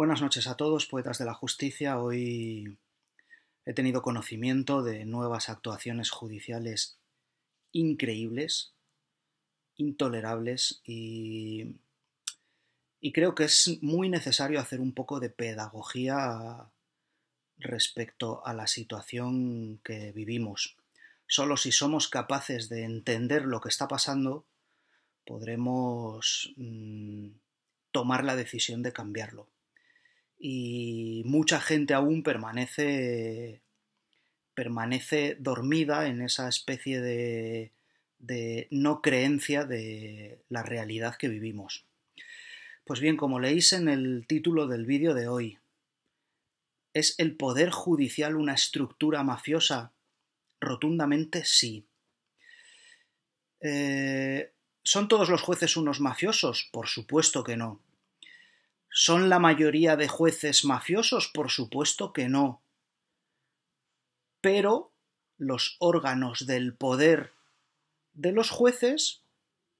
Buenas noches a todos, poetas de la justicia. Hoy he tenido conocimiento de nuevas actuaciones judiciales increíbles, intolerables y, creo que es muy necesario hacer un poco de pedagogía respecto a la situación que vivimos. Solo si somos capaces de entender lo que está pasando, podremos mm, tomar la decisión de cambiarlo y mucha gente aún permanece permanece dormida en esa especie de, de no creencia de la realidad que vivimos. Pues bien, como leéis en el título del vídeo de hoy, ¿es el poder judicial una estructura mafiosa? Rotundamente sí. Eh, ¿Son todos los jueces unos mafiosos? Por supuesto que no. ¿Son la mayoría de jueces mafiosos? Por supuesto que no. Pero los órganos del poder de los jueces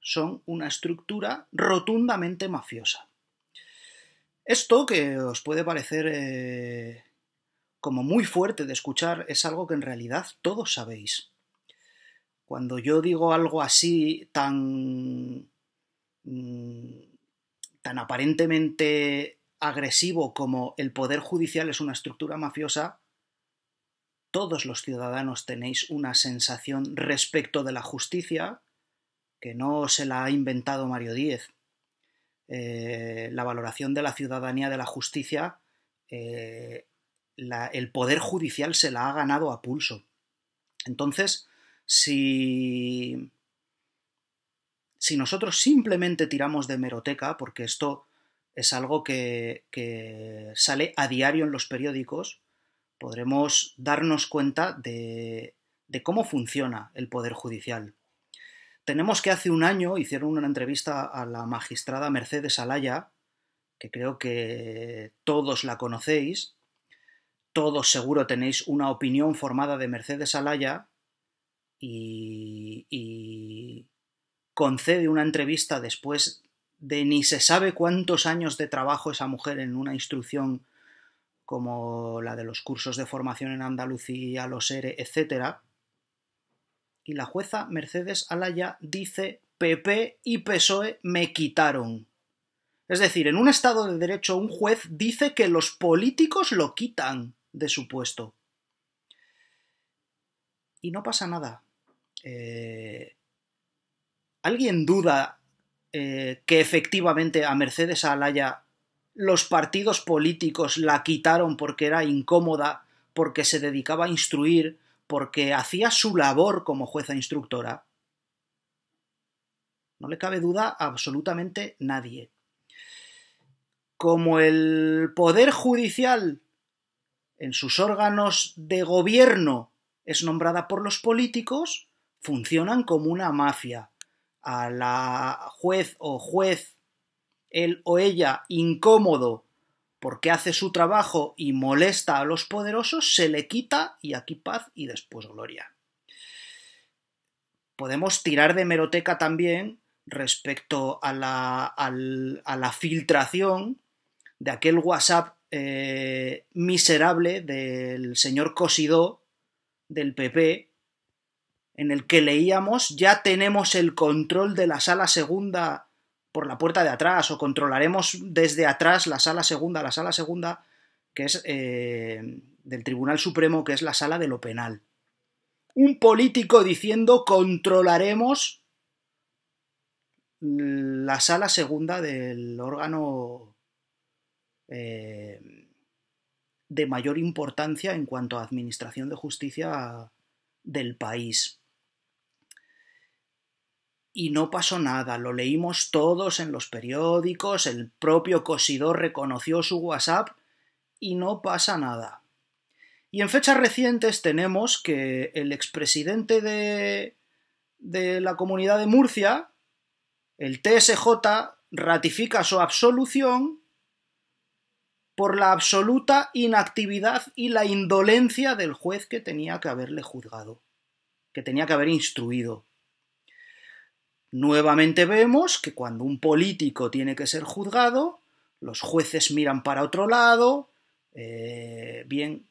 son una estructura rotundamente mafiosa. Esto que os puede parecer eh, como muy fuerte de escuchar es algo que en realidad todos sabéis. Cuando yo digo algo así tan mm, tan aparentemente agresivo como el Poder Judicial es una estructura mafiosa, todos los ciudadanos tenéis una sensación respecto de la justicia que no se la ha inventado Mario Díez. Eh, la valoración de la ciudadanía de la justicia, eh, el Poder Judicial se la ha ganado a pulso. Entonces, si si nosotros simplemente tiramos de meroteca, porque esto es algo que, sale a diario en los periódicos, podremos darnos cuenta de, cómo funciona el Poder Judicial. Tenemos que hace un año hicieron una entrevista a la magistrada Mercedes Alaya, que creo que todos la conocéis, todos seguro tenéis una opinión formada de Mercedes Alaya y, concede una entrevista después de ni se sabe cuántos años de trabajo esa mujer en una instrucción como la de los cursos de formación en Andalucía, los ERE, etc. Y la jueza Mercedes Alaya dice PP y PSOE me quitaron. Es decir, en un Estado de Derecho un juez dice que los políticos lo quitan de su puesto. Y no pasa nada. Eh, ¿Alguien duda eh, que efectivamente a Mercedes Alaya los partidos políticos la quitaron porque era incómoda, porque se dedicaba a instruir, porque hacía su labor como jueza instructora? No le cabe duda absolutamente nadie. Como el Poder Judicial en sus órganos de gobierno es nombrada por los políticos, funcionan como una mafia a la juez o juez, él o ella, incómodo porque hace su trabajo y molesta a los poderosos, se le quita y aquí paz y después gloria. Podemos tirar de meroteca también respecto a la, a la filtración de aquel WhatsApp eh, miserable del señor Cosido del PP en el que leíamos ya tenemos el control de la sala segunda por la puerta de atrás o controlaremos desde atrás la sala segunda, la sala segunda que es eh, del Tribunal Supremo, que es la sala de lo penal. Un político diciendo controlaremos la sala segunda del órgano eh, de mayor importancia en cuanto a administración de justicia del país y no pasó nada, lo leímos todos en los periódicos, el propio Cosidor reconoció su WhatsApp y no pasa nada. Y en fechas recientes tenemos que el expresidente de, de la Comunidad de Murcia, el TSJ, ratifica su absolución por la absoluta inactividad y la indolencia del juez que tenía que haberle juzgado, que tenía que haber instruido. Nuevamente vemos que cuando un político tiene que ser juzgado, los jueces miran para otro lado, eh, bien,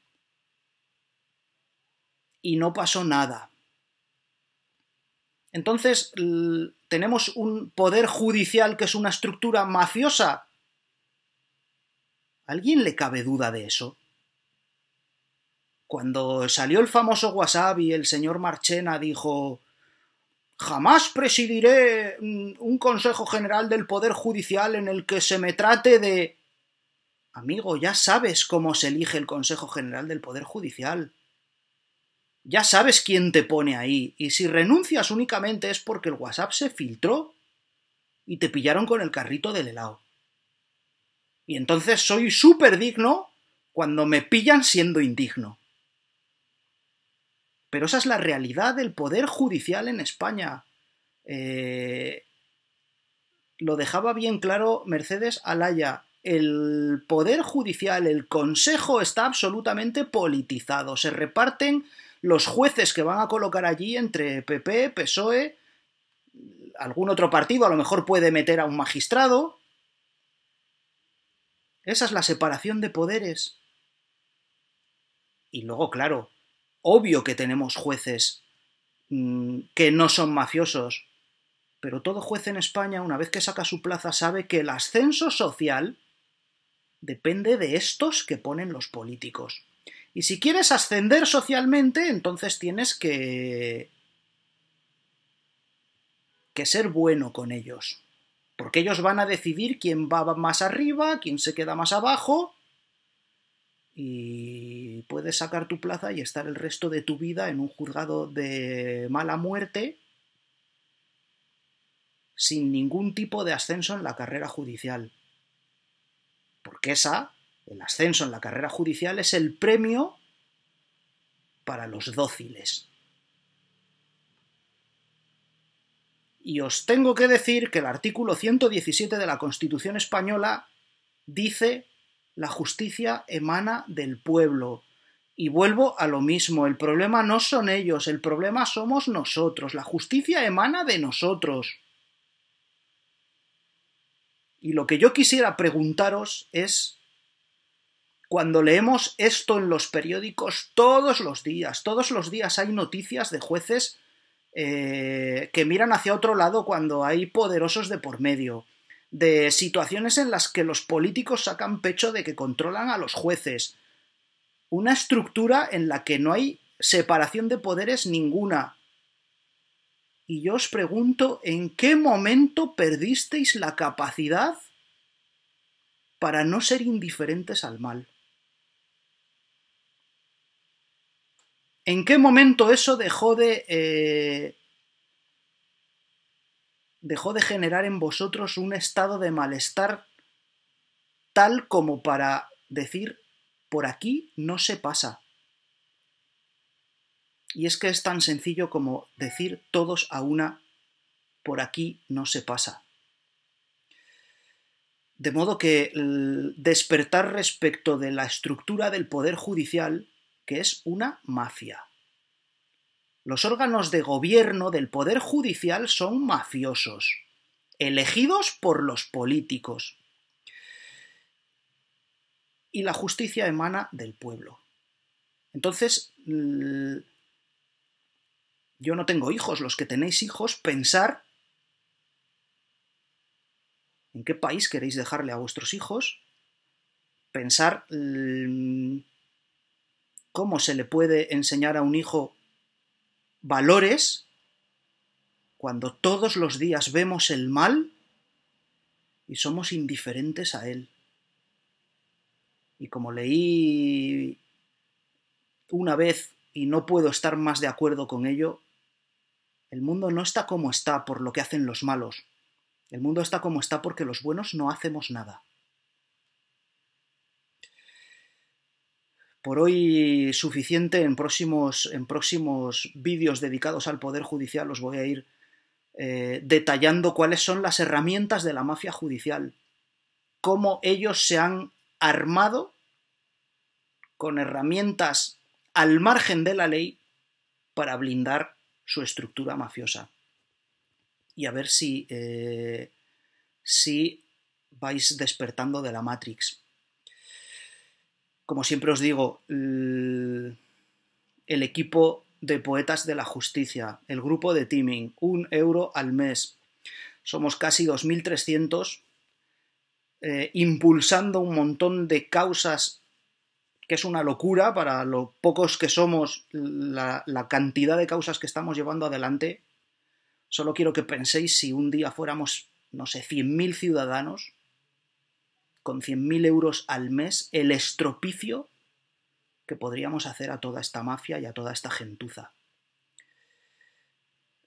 y no pasó nada. Entonces, tenemos un poder judicial que es una estructura mafiosa. alguien le cabe duda de eso? Cuando salió el famoso WhatsApp y el señor Marchena dijo, Jamás presidiré mm, un Consejo General del Poder Judicial en el que se me trate de... Amigo, ya sabes cómo se elige el Consejo General del Poder Judicial. Ya sabes quién te pone ahí, y si renuncias únicamente es porque el WhatsApp se filtró y te pillaron con el carrito del helado. Y entonces soy súper digno cuando me pillan siendo indigno. Pero esa es la realidad del poder judicial en España. Eh, lo dejaba bien claro Mercedes Alaya. El poder judicial, el Consejo está absolutamente politizado. Se reparten los jueces que van a colocar allí entre PP, PSOE, algún otro partido a lo mejor puede meter a un magistrado. Esa es la separación de poderes. Y luego, claro, Obvio que tenemos jueces mm, que no son mafiosos, pero todo juez en España, una vez que saca su plaza, sabe que el ascenso social depende de estos que ponen los políticos. Y si quieres ascender socialmente, entonces tienes que... que ser bueno con ellos. Porque ellos van a decidir quién va más arriba, quién se queda más abajo. Y puedes sacar tu plaza y estar el resto de tu vida en un juzgado de mala muerte sin ningún tipo de ascenso en la carrera judicial. Porque esa, el ascenso en la carrera judicial, es el premio para los dóciles. Y os tengo que decir que el artículo 117 de la Constitución española dice la justicia emana del pueblo. Y vuelvo a lo mismo, el problema no son ellos, el problema somos nosotros, la justicia emana de nosotros. Y lo que yo quisiera preguntaros es, cuando leemos esto en los periódicos todos los días, todos los días hay noticias de jueces eh, que miran hacia otro lado cuando hay poderosos de por medio, de situaciones en las que los políticos sacan pecho de que controlan a los jueces, una estructura en la que no hay separación de poderes ninguna. Y yo os pregunto, ¿en qué momento perdisteis la capacidad para no ser indiferentes al mal? ¿En qué momento eso dejó de... Eh, dejó de generar en vosotros un estado de malestar tal como para decir por aquí no se pasa. Y es que es tan sencillo como decir todos a una, por aquí no se pasa. De modo que despertar respecto de la estructura del Poder Judicial, que es una mafia. Los órganos de gobierno del Poder Judicial son mafiosos, elegidos por los políticos y la justicia emana del pueblo. Entonces, mm, yo no tengo hijos, los que tenéis hijos, pensar en qué país queréis dejarle a vuestros hijos, pensar mm, cómo se le puede enseñar a un hijo valores cuando todos los días vemos el mal y somos indiferentes a él. Y como leí una vez y no puedo estar más de acuerdo con ello, el mundo no está como está por lo que hacen los malos. El mundo está como está porque los buenos no hacemos nada. Por hoy suficiente, en próximos, en próximos vídeos dedicados al Poder Judicial os voy a ir eh, detallando cuáles son las herramientas de la mafia judicial, cómo ellos se han armado con herramientas al margen de la ley para blindar su estructura mafiosa. Y a ver si, eh, si vais despertando de la Matrix. Como siempre os digo, el, equipo de Poetas de la Justicia, el grupo de Teaming, un euro al mes. Somos casi 2.300 eh, impulsando un montón de causas que es una locura para los pocos que somos, la, cantidad de causas que estamos llevando adelante. Solo quiero que penséis si un día fuéramos, no sé, 100.000 ciudadanos con 100.000 euros al mes, el estropicio que podríamos hacer a toda esta mafia y a toda esta gentuza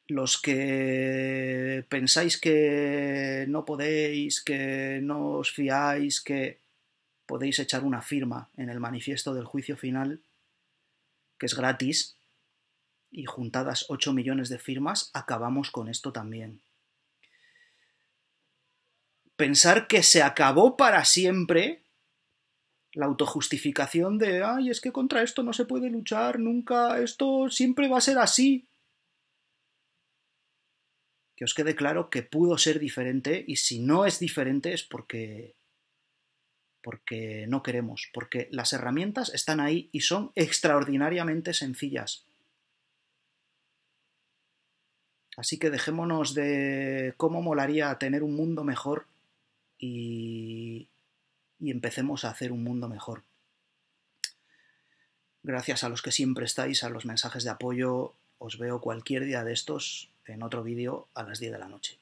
los que pensáis que no podéis, que no os fiáis, que podéis echar una firma en el manifiesto del juicio final, que es gratis, y juntadas 8 millones de firmas, acabamos con esto también. Pensar que se acabó para siempre la autojustificación de, ay, es que contra esto no se puede luchar nunca, esto siempre va a ser así, que os quede claro que pudo ser diferente y si no es diferente es porque porque no queremos, porque las herramientas están ahí y son extraordinariamente sencillas. Así que dejémonos de cómo molaría tener un mundo mejor y, y empecemos a hacer un mundo mejor. Gracias a los que siempre estáis, a los mensajes de apoyo, os veo cualquier día de estos en otro vídeo a las 10 de la noche.